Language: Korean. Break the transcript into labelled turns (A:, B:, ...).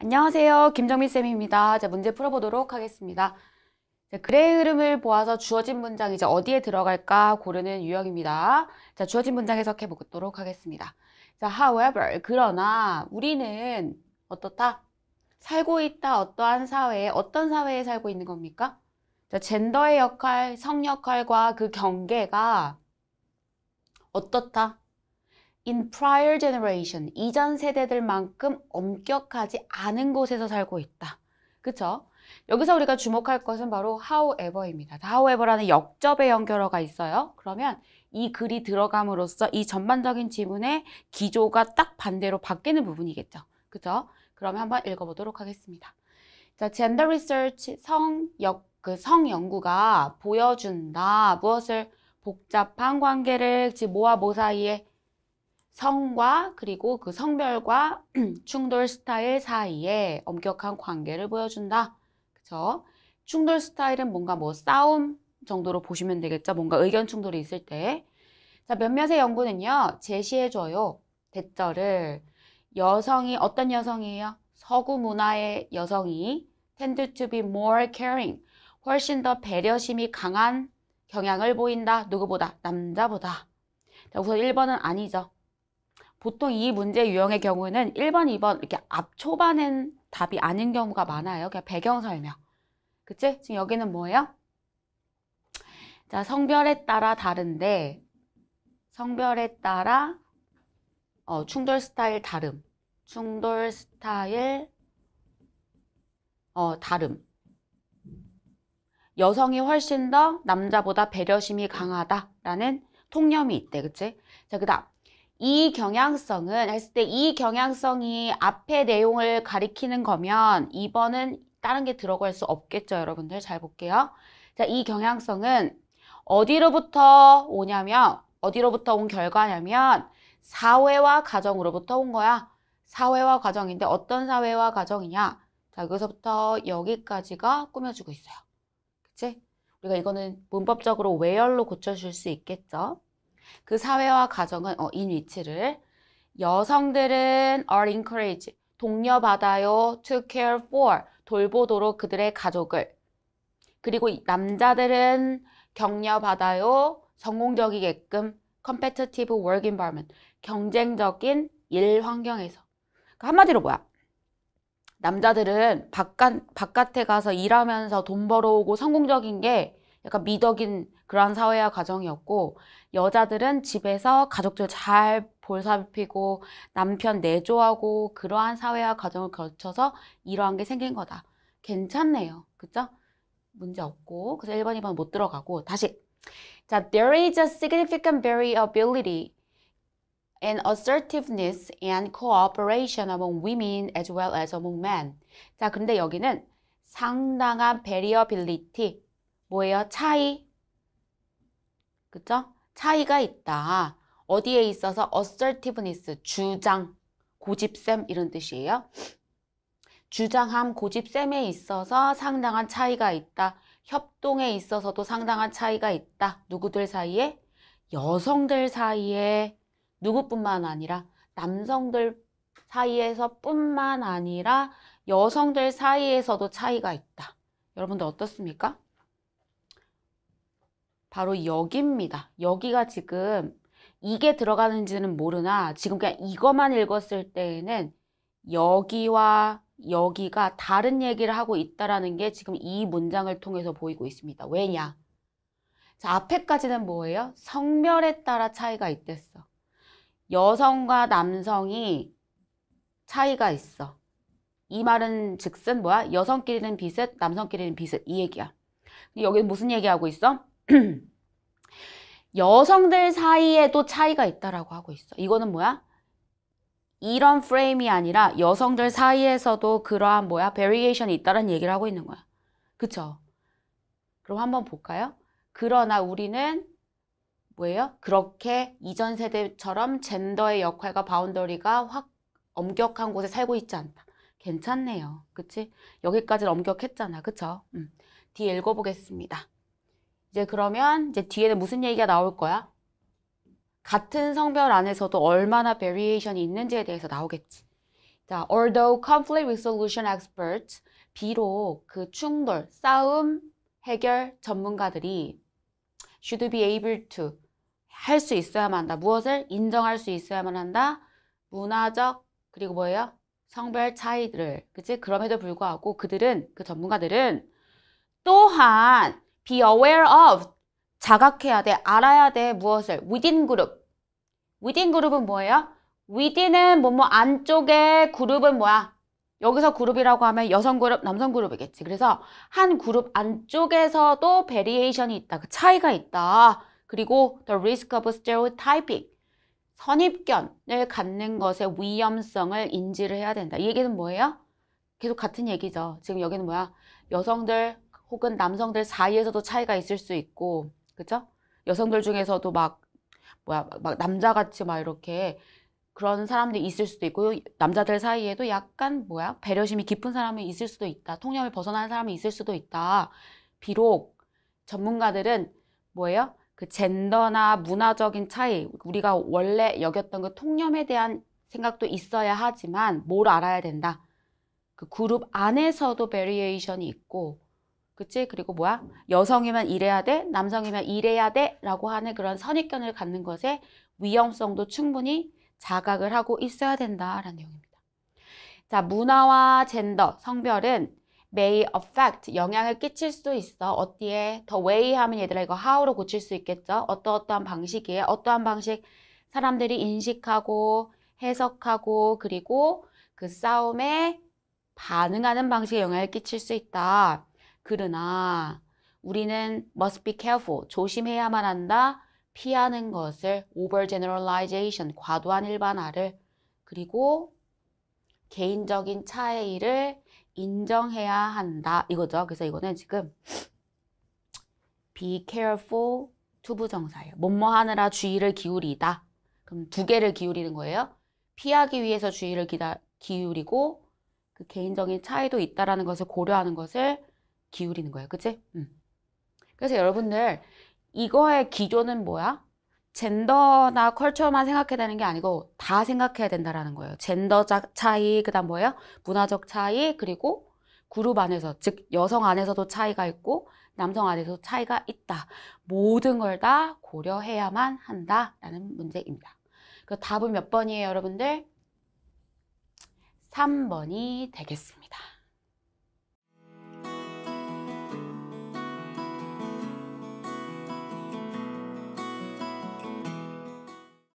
A: 안녕하세요. 김정민 쌤입니다. 자, 문제 풀어보도록 하겠습니다. 자, 글의 흐름을 보아서 주어진 문장 이제 어디에 들어갈까 고르는 유형입니다. 자, 주어진 문장 해석해 보도록 하겠습니다. 자, however, 그러나 우리는 어떻다? 살고 있다. 어떠한 사회에 어떤 사회에 살고 있는 겁니까? 자, 젠더의 역할, 성 역할과 그 경계가 어떻다? in prior generation, 이전 세대들만큼 엄격하지 않은 곳에서 살고 있다. 그쵸? 여기서 우리가 주목할 것은 바로 however입니다. however라는 역접의 연결어가 있어요. 그러면 이 글이 들어감으로써 이 전반적인 지문의 기조가 딱 반대로 바뀌는 부분이겠죠. 그죠? 그러면 한번 읽어보도록 하겠습니다. 자, 젠더 리서치 성역 그 성연구가 보여준다 무엇을 복잡한 관계를 모아모 사이에 성과 그리고 그 성별과 충돌 스타일 사이에 엄격한 관계를 보여준다. 그쵸? 충돌 스타일은 뭔가 뭐 싸움 정도로 보시면 되겠죠? 뭔가 의견 충돌이 있을 때. 자, 몇몇의 연구는요, 제시해줘요. 대절을. 여성이, 어떤 여성이에요? 서구 문화의 여성이 tend to be more caring. 훨씬 더 배려심이 강한 경향을 보인다. 누구보다? 남자보다. 자, 우선 1번은 아니죠. 보통 이 문제 유형의 경우는 에 1번, 2번 이렇게 앞 초반엔 답이 아닌 경우가 많아요. 그냥 배경 설명. 그치? 지금 여기는 뭐예요? 자, 성별에 따라 다른데 성별에 따라 어, 충돌 스타일 다름. 충돌 스타일 어, 다름. 여성이 훨씬 더 남자보다 배려심이 강하다라는 통념이 있대. 그치? 자, 그 다음. 이 경향성은 했을 때 이 경향성이 앞에 내용을 가리키는 거면 2번은 다른 게 들어갈 수 없겠죠, 여러분들. 잘 볼게요. 자, 이 경향성은 어디로부터 오냐면 어디로부터 온 결과냐면 사회와 가정으로부터 온 거야. 사회와 가정인데 어떤 사회와 가정이냐? 자, 여기서부터 여기까지가 꾸며주고 있어요. 그치? 우리가 이거는 문법적으로 외열로 고쳐줄 수 있겠죠? 그 사회와 가정은 어, 인 위치를 여성들은 are encouraged 독려받아요 to care for 돌보도록 그들의 가족을 그리고 남자들은 격려받아요 성공적이게끔 competitive work environment 경쟁적인 일 환경에서 그러니까 한마디로 뭐야 남자들은 바깥, 바깥에 가서 일하면서 돈 벌어오고 성공적인 게 약간 미덕인 그러한 사회와 가정이었고 여자들은 집에서 가족들 잘 볼살피고 남편 내조하고 그러한 사회와 가정을 거쳐서 이러한 게 생긴 거다. 괜찮네요. 그죠? 문제 없고 그래서 1번, 2번 못 들어가고 다시 자, there is a significant variability and assertiveness and cooperation among women as well as among men. 자, 근데 여기는 상당한 variability, 뭐예요? 차이. 그죠? 차이가 있다. 어디에 있어서 assertiveness, 주장, 고집셈 이런 뜻이에요. 주장함, 고집셈에 있어서 상당한 차이가 있다. 협동에 있어서도 상당한 차이가 있다. 누구들 사이에? 여성들 사이에 누구뿐만 아니라 남성들 사이에서 뿐만 아니라 여성들 사이에서도 차이가 있다. 여러분들 어떻습니까? 바로 여기입니다. 여기가 지금 이게 들어가는지는 모르나 지금 그냥 이것만 읽었을 때에는 여기와 여기가 다른 얘기를 하고 있다라는 게 지금 이 문장을 통해서 보이고 있습니다. 왜냐? 자, 앞에까지는 뭐예요? 성별에 따라 차이가 있댔어. 여성과 남성이 차이가 있어. 이 말은 즉슨 뭐야? 여성끼리는 비슷, 남성끼리는 비슷 이 얘기야. 여기 무슨 얘기하고 있어? 여성들 사이에도 차이가 있다라고 하고 있어. 이거는 뭐야? 이런 프레임이 아니라 여성들 사이에서도 그러한 뭐야? 베리에이션이 있다는 얘기를 하고 있는 거야. 그쵸? 그럼 한번 볼까요? 그러나 우리는 뭐예요? 그렇게 이전 세대처럼 젠더의 역할과 바운더리가 확 엄격한 곳에 살고 있지 않다. 괜찮네요. 그치? 여기까지는 엄격했잖아. 그쵸? 음. 뒤에 읽어보겠습니다. 이제 그러면 이제 뒤에는 무슨 얘기가 나올 거야? 같은 성별 안에서도 얼마나 베리에이션이 있는지에 대해서 나오겠지. 자, although conflict resolution experts 비록 그 충돌, 싸움 해결 전문가들이 should be able to 할 수 있어야만 한다. 무엇을 인정할 수 있어야만 한다. 문화적 그리고 뭐예요? 성별 차이들을 그치? 그럼에도 불구하고 그들은 그 전문가들은 또한 be aware of 자각해야 돼, 알아야 돼 무엇을? within 그룹 within 그룹은 뭐예요? within은 뭐뭐 뭐, 안쪽에 그룹은 뭐야? 여기서 그룹이라고 하면 여성 그룹, 남성 그룹이겠지. 그래서 한 그룹 안쪽에서도 베리에이션이 있다. 그 차이가 있다. 그리고 the risk of stereotyping 선입견을 갖는 것의 위험성을 인지를 해야 된다. 이 얘기는 뭐예요? 계속 같은 얘기죠. 지금 여기는 뭐야? 여성들, 혹은 남성들 사이에서도 차이가 있을 수 있고 그죠? 여성들 중에서도 막 뭐야 막 남자같이 막 이렇게 그런 사람들이 있을 수도 있고 남자들 사이에도 약간 뭐야 배려심이 깊은 사람이 있을 수도 있다 통념을 벗어난 사람이 있을 수도 있다 비록 전문가들은 뭐예요 그 젠더나 문화적인 차이 우리가 원래 여겼던 그 통념에 대한 생각도 있어야 하지만 뭘 알아야 된다 그 그룹 안에서도 베리에이션이 있고 그치? 그리고 뭐야? 여성이면 이래야 돼? 남성이면 이래야 돼? 라고 하는 그런 선입견을 갖는 것에 위험성도 충분히 자각을 하고 있어야 된다라는 내용입니다. 자, 문화와 젠더, 성별은 may affect, 영향을 끼칠 수 있어. 어디에? 더 way 하면 얘들아 이거 how로 고칠 수 있겠죠? 어떠어떠한 방식이에 어떠한 방식 사람들이 인식하고 해석하고 그리고 그 싸움에 반응하는 방식에 영향을 끼칠 수 있다. 그러나 우리는 must be careful, 조심해야만 한다. 피하는 것을 overgeneralization, 과도한 일반화를 그리고 개인적인 차이를 인정해야 한다. 이거죠. 그래서 이거는 지금 be careful 투부정사예요. 뭐뭐 하느라 주의를 기울이다. 그럼 두 개를 기울이는 거예요. 피하기 위해서 주의를 기다, 기울이고 그 개인적인 차이도 있다라는 것을 고려하는 것을 기울이는 거예요. 그치? 음. 그래서 여러분들 이거의 기조는 뭐야? 젠더나 컬처만 생각해야 되는 게 아니고 다 생각해야 된다라는 거예요. 젠더 차이, 그 다음 뭐예요? 문화적 차이, 그리고 그룹 안에서, 즉 여성 안에서도 차이가 있고 남성 안에서도 차이가 있다. 모든 걸 다 고려해야만 한다라는 문제입니다. 그 답은 몇 번이에요, 여러분들? 3번이 되겠습니다.